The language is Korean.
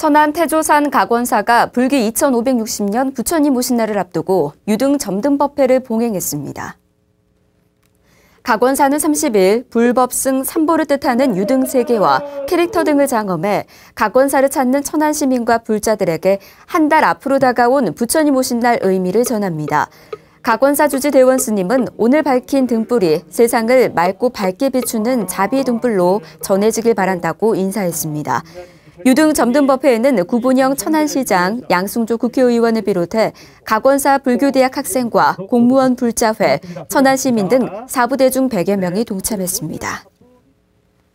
천안 태조산 각원사가 불기 2560년 부처님 오신 날을 앞두고 유등 점등 법회를 봉행했습니다. 각원사는 30일 불법승 삼보를 뜻하는 유등 3개와 캐릭터 등을 장엄해 각원사를 찾는 천안 시민과 불자들에게 한 달 앞으로 다가온 부처님 오신 날 의미를 전합니다. 각원사 주지 대원 스님은 오늘 밝힌 등불이 세상을 맑고 밝게 비추는 자비 등불로 전해지길 바란다고 인사했습니다. 유등 점등법회에는 구본영 천안시장, 양승조 국회의원을 비롯해 각원사 불교대학 학생과 공무원 불자회, 천안시민 등 사부대중 100여 명이 동참했습니다.